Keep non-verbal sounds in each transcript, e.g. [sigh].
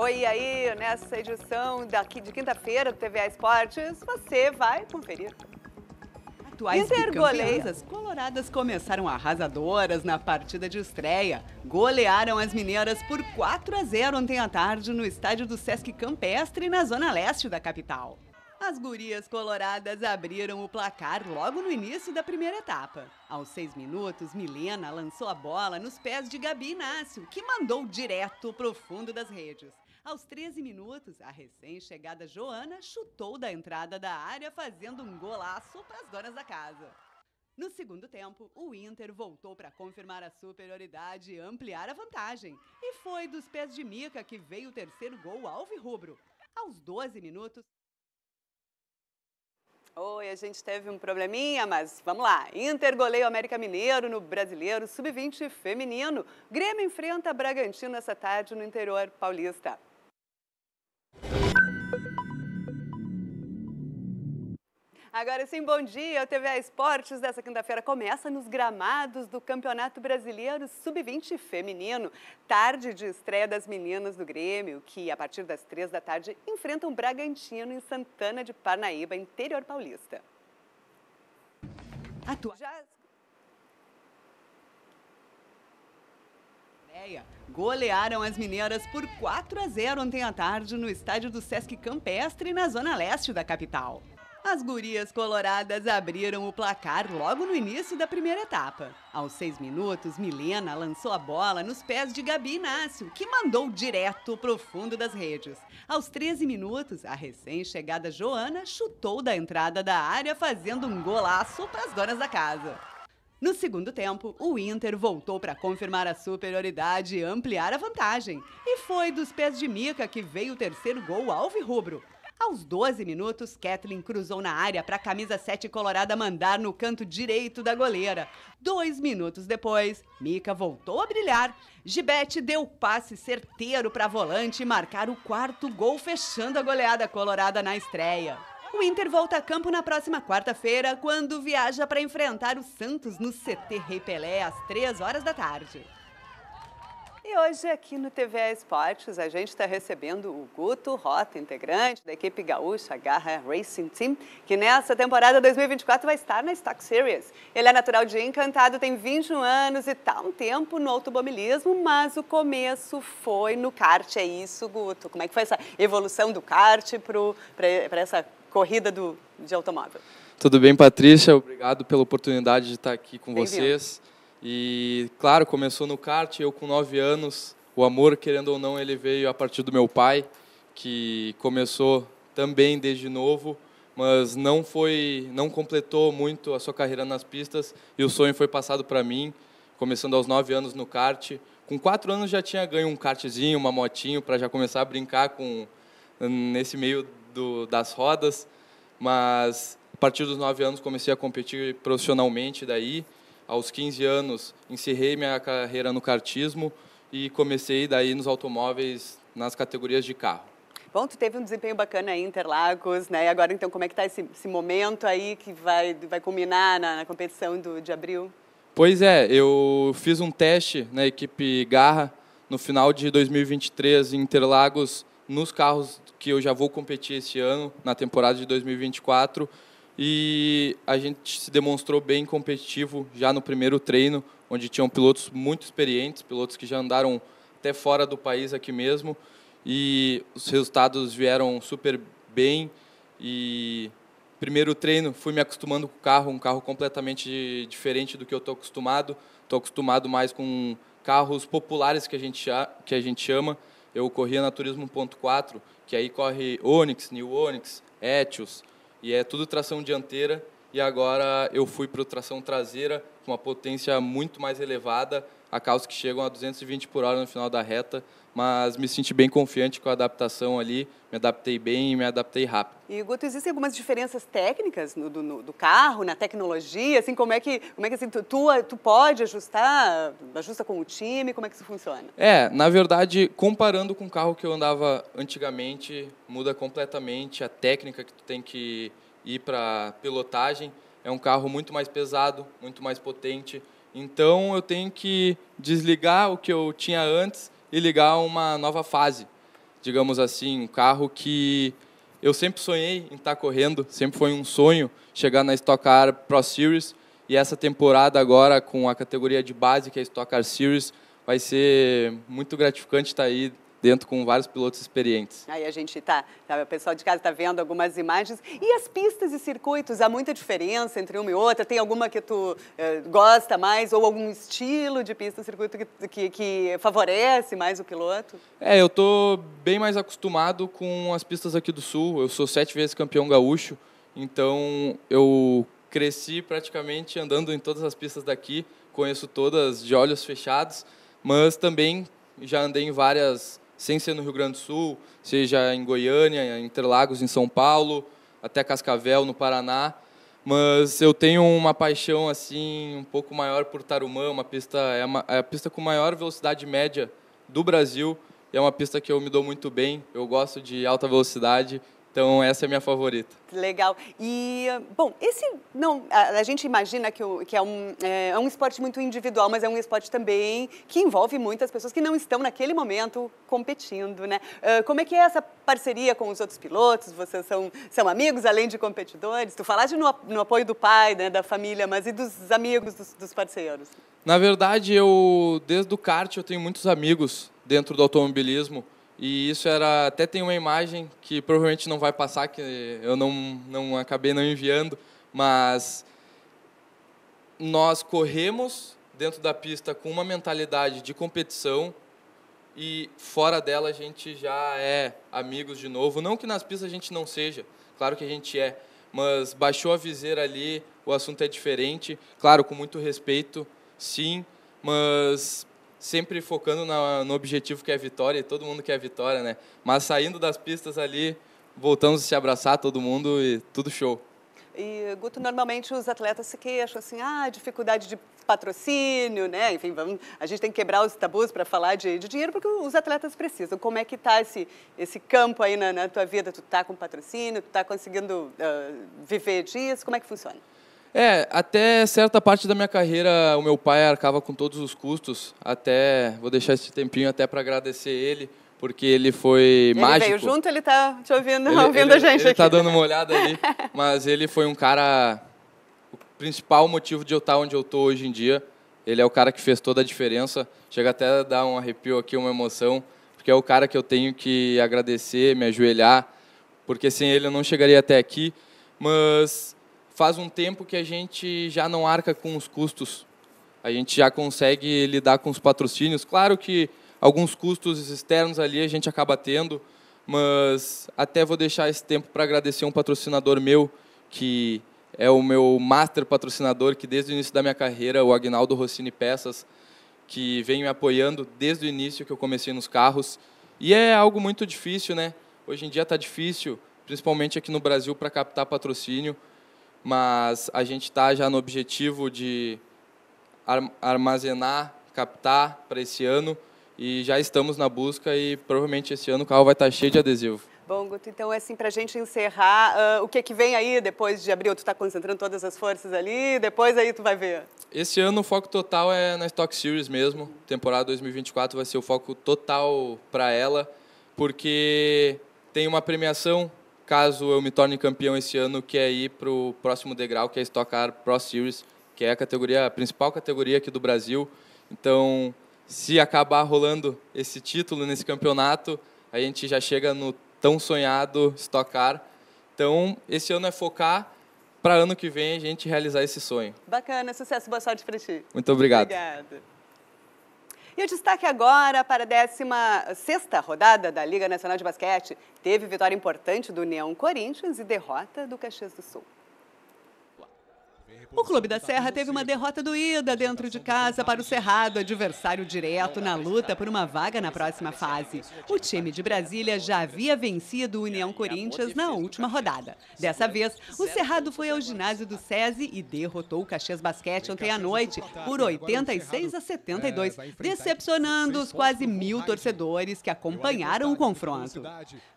Oi, e aí, nessa edição daqui de quinta-feira do TVA Esportes, você vai conferir atuais bicampeãs, coloradas começaram arrasadoras na partida de estreia. Golearam as mineiras por 4 a 0 ontem à tarde no estádio do Sesc Campestre, na zona leste da capital. As gurias coloradas abriram o placar logo no início da primeira etapa. Aos seis minutos, Milena lançou a bola nos pés de Gabi Inácio, que mandou direto para o fundo das redes. Aos 13 minutos, a recém-chegada Joana chutou da entrada da área, fazendo um golaço para as donas da casa. No segundo tempo, o Inter voltou para confirmar a superioridade e ampliar a vantagem. E foi dos pés de Mica que veio o terceiro gol Rubro. Aos 12 minutos, Oi, a gente teve um probleminha, mas vamos lá. Inter goleia o América Mineiro no Brasileiro Sub-20 feminino. Grêmio enfrenta Bragantino essa tarde no interior paulista. Agora sim, bom dia. O TVA Esportes dessa quinta-feira começa nos gramados do Campeonato Brasileiro Sub-20 Feminino. Tarde de estreia das meninas do Grêmio, que a partir das três da tarde enfrentam Bragantino em Santana de Parnaíba, interior paulista. Atua. Já... Golearam as mineiras por 4 a 0 ontem à tarde no estádio do Sesc Campestre, na zona leste da capital. As gurias coloradas abriram o placar logo no início da primeira etapa. Aos seis minutos, Milena lançou a bola nos pés de Gabi Inácio, que mandou direto o fundo das redes. Aos 13 minutos, a recém-chegada Joana chutou da entrada da área, fazendo um golaço para as donas da casa. No segundo tempo, o Inter voltou para confirmar a superioridade e ampliar a vantagem. E foi dos pés de Mica que veio o terceiro gol alvo e rubro. Aos 12 minutos, Kathleen cruzou na área para a camisa 7 colorada mandar no canto direito da goleira. Dois minutos depois, Mika voltou a brilhar. Gibete deu passe certeiro para volante e marcar o quarto gol, fechando a goleada colorada na estreia. O Inter volta a campo na próxima quarta-feira, quando viaja para enfrentar o Santos no CT Rei Pelé às 3 horas da tarde. E hoje aqui no TVA Esportes a gente está recebendo o Guto Rota, integrante da equipe gaúcha Garra Racing Team, que nessa temporada 2024 vai estar na Stock Series. Ele é natural de Encantado, tem 21 anos e está um tempo no automobilismo, mas o começo foi no kart, é isso, Guto? Como é que foi essa evolução do kart para essa corrida do, de automóvel? Tudo bem, Patrícia? Obrigado pela oportunidade de estar aqui com vocês. E, claro, começou no kart, eu com 9 anos. O amor, querendo ou não, ele veio a partir do meu pai, que começou também desde novo, mas não foi, não completou muito a sua carreira nas pistas e o sonho foi passado para mim, começando aos 9 anos no kart. Com 4 anos já tinha ganho um kartzinho, uma motinho para já começar a brincar com nesse meio do, das rodas, mas a partir dos 9 anos comecei a competir profissionalmente daí aos 15 anos, encerrei minha carreira no kartismo e comecei daí nos automóveis nas categorias de carro. Bom, tu teve um desempenho bacana em Interlagos, né? E agora, então, como é que está esse, esse, momento aí que vai, vai culminar na, na competição do, de abril? Pois é, eu fiz um teste na equipe Garra no final de 2023 em Interlagos, nos carros que eu já vou competir esse ano, na temporada de 2024, e a gente se demonstrou bem competitivo já no primeiro treino, onde tinham pilotos muito experientes, pilotos que já andaram até fora do país aqui mesmo. E os resultados vieram super bem. E primeiro treino, fui me acostumando com o carro, um carro completamente diferente do que eu estou acostumado. Estou acostumado mais com carros populares que a gente, que a gente chama. Eu corria na Turismo 1.4, que aí corre Onix, New Onix, Etios, e é tudo tração dianteira. E agora eu fui para o tração traseira, com uma potência muito mais elevada, a causa que chegam a 220 por hora no final da reta mas me senti bem confiante com a adaptação ali, me adaptei bem e me adaptei rápido. E, Guto, existem algumas diferenças técnicas no, do, do, carro, na tecnologia, assim, como é que, como é que assim, tu, tu, tu pode ajustar, ajusta com o time, como é que isso funciona? É, na verdade, comparando com o carro que eu andava antigamente, muda completamente a técnica que tu tem que ir para pilotagem, é um carro muito mais pesado, muito mais potente, então eu tenho que desligar o que eu tinha antes e ligar uma nova fase, digamos assim, um carro que eu sempre sonhei em estar correndo, sempre foi um sonho chegar na Stock Car Pro Series e essa temporada agora com a categoria de base que é a Stock Car Series vai ser muito gratificante estar aí dentro com vários pilotos experientes. Aí a gente tá, tá o pessoal de casa está vendo algumas imagens. E as pistas e circuitos, há muita diferença entre uma e outra? Tem alguma que tu eh, gosta mais ou algum estilo de pista e circuito que, que, que, favorece mais o piloto? É, eu tô bem mais acostumado com as pistas aqui do Sul. Eu sou sete vezes campeão gaúcho, então eu cresci praticamente andando em todas as pistas daqui, conheço todas de olhos fechados, mas também já andei em várias sem ser no Rio Grande do Sul, seja em Goiânia, em Interlagos, em São Paulo, até Cascavel, no Paraná. Mas eu tenho uma paixão assim um pouco maior por Tarumã, uma pista é, uma, é a pista com maior velocidade média do Brasil. E é uma pista que eu me dou muito bem. Eu gosto de alta velocidade então essa é a minha favorita. Legal. E, bom, esse não. A, a gente imagina que, o, que é, um, é, é, um esporte muito individual, mas é um esporte também que envolve muitas pessoas que não estão naquele momento competindo, né? Uh, como é que é essa parceria com os outros pilotos? Vocês são, são amigos, além de competidores? Tu falaste no, no apoio do pai, né, da família, mas e dos amigos, dos, dos parceiros? Na verdade, eu, desde o kart, eu tenho muitos amigos dentro do automobilismo. E isso era. Até tem uma imagem que provavelmente não vai passar, que eu não, não acabei não enviando, mas nós corremos dentro da pista com uma mentalidade de competição e fora dela a gente já é amigos de novo. Não que nas pistas a gente não seja, claro que a gente é, mas baixou a viseira ali, o assunto é diferente, claro, com muito respeito, sim, mas sempre focando na, no objetivo que é vitória, e todo mundo quer vitória, né? Mas saindo das pistas ali, voltamos a se abraçar todo mundo e tudo show. E, Guto, normalmente os atletas se queixam assim, ah, dificuldade de patrocínio, né? Enfim, vamos, a gente tem que quebrar os tabus para falar de, de, dinheiro, porque os atletas precisam. Como é que está esse, esse campo aí na, na tua vida? Tu está com patrocínio? Tu está conseguindo uh, viver disso? Como é que funciona? É, até certa parte da minha carreira o meu pai arcava com todos os custos. Até vou deixar esse tempinho até para agradecer ele, porque ele foi ele mágico. Ele veio junto, ele está te ouvindo, ele, ouvindo ele, a gente. Ele está dando uma olhada ali, [laughs] mas ele foi um cara o principal motivo de eu estar tá onde eu estou hoje em dia. Ele é o cara que fez toda a diferença. Chega até a dar um arrepio aqui, uma emoção, porque é o cara que eu tenho que agradecer, me ajoelhar, porque sem ele eu não chegaria até aqui. Mas faz um tempo que a gente já não arca com os custos. A gente já consegue lidar com os patrocínios. Claro que alguns custos externos ali a gente acaba tendo, mas até vou deixar esse tempo para agradecer um patrocinador meu, que é o meu master patrocinador, que desde o início da minha carreira, o Agnaldo Rossini Peças, que vem me apoiando desde o início que eu comecei nos carros. E é algo muito difícil, né? Hoje em dia está difícil, principalmente aqui no Brasil, para captar patrocínio mas a gente está já no objetivo de armazenar, captar para esse ano e já estamos na busca e provavelmente esse ano o carro vai estar tá cheio de adesivo. Bom, Guto, então é assim, para a gente encerrar, uh, o que, é que vem aí depois de abril? Tu está concentrando todas as forças ali, depois aí tu vai ver. Esse ano o foco total é na Stock Series mesmo, temporada 2024 vai ser o foco total para ela, porque tem uma premiação caso eu me torne campeão esse ano, que é ir para o próximo degrau, que é a Stock Car Pro Series, que é a categoria a principal categoria aqui do Brasil. Então, se acabar rolando esse título nesse campeonato, a gente já chega no tão sonhado Stock Car. Então, esse ano é focar para ano que vem a gente realizar esse sonho. Bacana, sucesso, boa sorte para ti. Muito obrigado. Obrigada. E o destaque agora para a 16 rodada da Liga Nacional de Basquete. Teve vitória importante do União Corinthians e derrota do Caxias do Sul. O Clube da Serra teve uma derrota doída dentro de casa para o Cerrado, adversário direto na luta por uma vaga na próxima fase. O time de Brasília já havia vencido o União Corinthians na última rodada. Dessa vez, o Cerrado foi ao ginásio do SESI e derrotou o Caxias Basquete ontem à noite por 86 a 72, é, decepcionando os quase mil torcedores que acompanharam o confronto.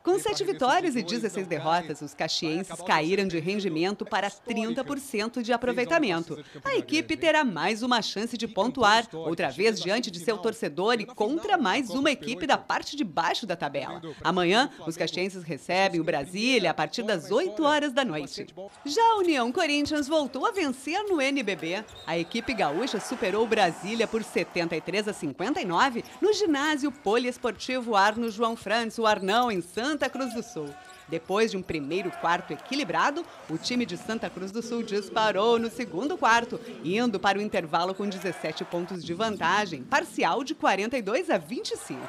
Com sete vitórias e 16 é derrotas, os caxienses caíram de rendimento para 30% de aproveitamento aproveitamento. A equipe terá mais uma chance de pontuar, outra vez diante de seu torcedor e contra mais uma equipe da parte de baixo da tabela. Amanhã, os caxienses recebem o Brasília a partir das 8 horas da noite. Já a União Corinthians voltou a vencer no NBB. A equipe gaúcha superou o Brasília por 73 a 59 no ginásio poliesportivo Arno João Franz, o Arnão, em Santa Cruz do Sul. Depois de um primeiro quarto equilibrado, o time de Santa Cruz do Sul disparou no segundo quarto, indo para o intervalo com 17 pontos de vantagem, parcial de 42 a 25.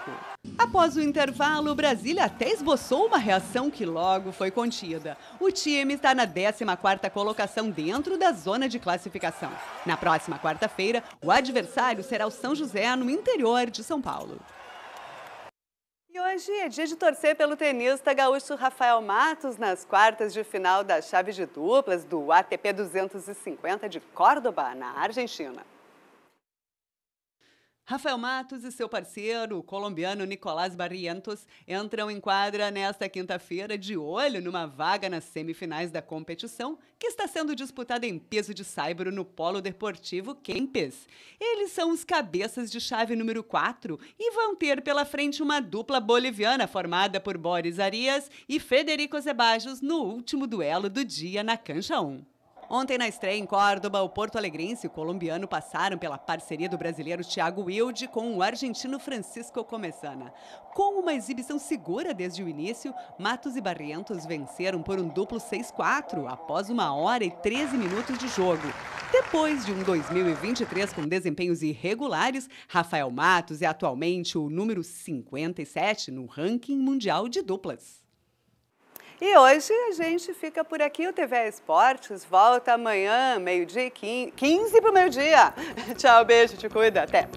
Após o intervalo, Brasília até esboçou uma reação que logo foi contida. O time está na 14ª colocação dentro da zona de classificação. Na próxima quarta-feira, o adversário será o São José no interior de São Paulo. E hoje é dia de torcer pelo tenista gaúcho Rafael Matos nas quartas de final da chave de duplas do ATP 250 de Córdoba, na Argentina. Rafael Matos e seu parceiro, o colombiano Nicolás Barrientos, entram em quadra nesta quinta-feira de olho numa vaga nas semifinais da competição, que está sendo disputada em peso de saibro no Polo Deportivo Kempes. Eles são os cabeças de chave número 4 e vão ter pela frente uma dupla boliviana formada por Boris Arias e Federico Zebajos no último duelo do dia na cancha 1. Ontem, na estreia em Córdoba, o Porto Alegrense e o colombiano passaram pela parceria do brasileiro Thiago Wilde com o argentino Francisco Comesana. Com uma exibição segura desde o início, Matos e Barrientos venceram por um duplo 6-4 após uma hora e 13 minutos de jogo. Depois de um 2023 com desempenhos irregulares, Rafael Matos é atualmente o número 57 no ranking mundial de duplas. E hoje a gente fica por aqui. O TV Esportes volta amanhã, meio-dia e 15 para o meio-dia. [laughs] Tchau, beijo, te cuida. Até.